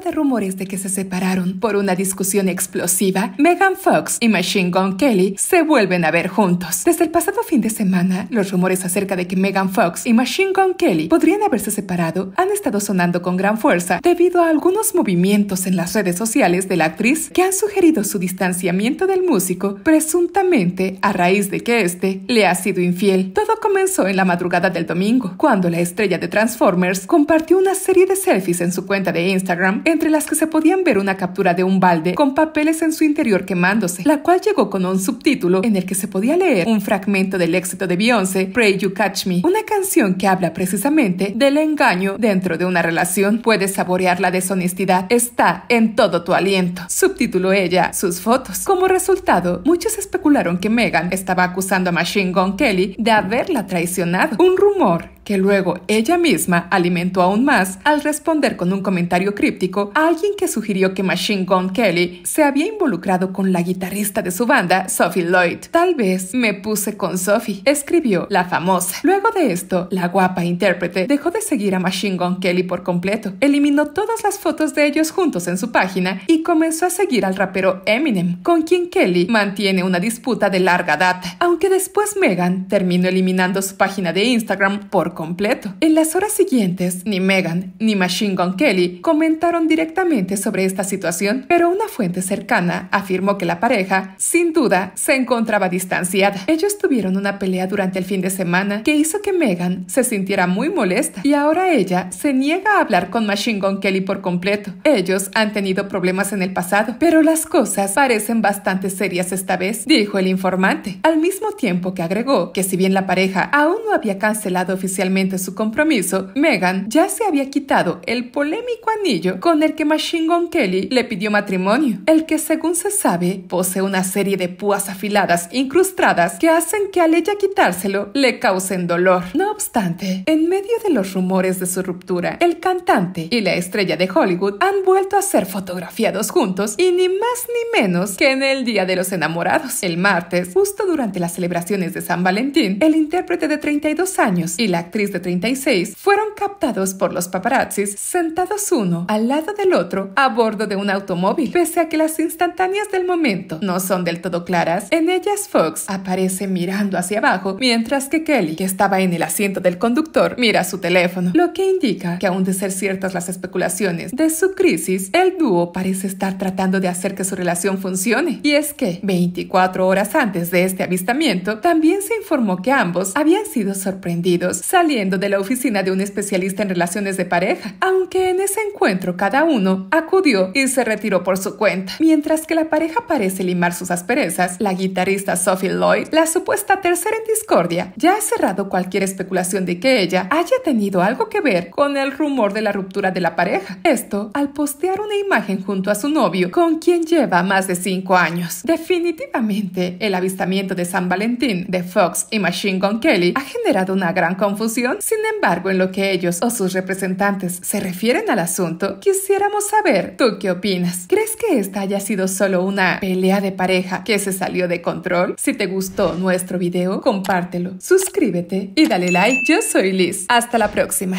de rumores de que se separaron por una discusión explosiva, Megan Fox y Machine Gun Kelly se vuelven a ver juntos. Desde el pasado fin de semana, los rumores acerca de que Megan Fox y Machine Gun Kelly podrían haberse separado han estado sonando con gran fuerza debido a algunos movimientos en las redes sociales de la actriz que han sugerido su distanciamiento del músico, presuntamente a raíz de que éste le ha sido infiel. Todo comenzó en la madrugada del domingo, cuando la estrella de Transformers compartió una serie de selfies en su cuenta de Instagram entre las que se podían ver una captura de un balde con papeles en su interior quemándose, la cual llegó con un subtítulo en el que se podía leer un fragmento del éxito de Beyoncé, Pray You Catch Me, una canción que habla precisamente del engaño dentro de una relación. Puedes saborear la deshonestidad, está en todo tu aliento. Subtítulo ella, sus fotos. Como resultado, muchos especularon que Megan estaba acusando a Machine Gun Kelly de haberla traicionado. Un rumor que luego ella misma alimentó aún más al responder con un comentario críptico a alguien que sugirió que Machine Gun Kelly se había involucrado con la guitarrista de su banda, Sophie Lloyd. Tal vez me puse con Sophie, escribió la famosa. Luego de esto, la guapa intérprete dejó de seguir a Machine Gun Kelly por completo, eliminó todas las fotos de ellos juntos en su página y comenzó a seguir al rapero Eminem, con quien Kelly mantiene una disputa de larga data, aunque después Megan terminó eliminando su página de Instagram por completo. En las horas siguientes, ni Megan ni Machine Gun Kelly comentaron directamente sobre esta situación, pero una fuente cercana afirmó que la pareja, sin duda, se encontraba distanciada. Ellos tuvieron una pelea durante el fin de semana que hizo que Megan se sintiera muy molesta y ahora ella se niega a hablar con Machine Gun Kelly por completo. Ellos han tenido problemas en el pasado, pero las cosas parecen bastante serias esta vez, dijo el informante, al mismo tiempo que agregó que si bien la pareja aún no había cancelado oficialmente su compromiso, Megan, ya se había quitado el polémico anillo con el que Machine Gun Kelly le pidió matrimonio, el que según se sabe posee una serie de púas afiladas incrustadas que hacen que al ella quitárselo le causen dolor. No obstante, en medio de los rumores de su ruptura, el cantante y la estrella de Hollywood han vuelto a ser fotografiados juntos y ni más ni menos que en el Día de los Enamorados. El martes, justo durante las celebraciones de San Valentín, el intérprete de 32 años y la actriz de 36 fueron captados por los paparazzis sentados uno al lado del otro a bordo de un automóvil. Pese a que las instantáneas del momento no son del todo claras, en ellas Fox aparece mirando hacia abajo mientras que Kelly, que estaba en el asiento del conductor, mira su teléfono, lo que indica que aún de ser ciertas las especulaciones de su crisis, el dúo parece estar tratando de hacer que su relación funcione. Y es que 24 horas antes de este avistamiento, también se informó que ambos habían sido sorprendidos saliendo de la oficina de un especialista en relaciones de pareja, aunque en ese encuentro cada uno acudió y se retiró por su cuenta. Mientras que la pareja parece limar sus asperezas, la guitarrista Sophie Lloyd, la supuesta tercera en discordia, ya ha cerrado cualquier especulación de que ella haya tenido algo que ver con el rumor de la ruptura de la pareja. Esto al postear una imagen junto a su novio, con quien lleva más de cinco años. Definitivamente, el avistamiento de San Valentín de Fox y Machine Gun Kelly ha generado una gran confusión sin embargo, en lo que ellos o sus representantes se refieren al asunto, quisiéramos saber, ¿tú qué opinas? ¿Crees que esta haya sido solo una pelea de pareja que se salió de control? Si te gustó nuestro video, compártelo, suscríbete y dale like. Yo soy Liz. Hasta la próxima.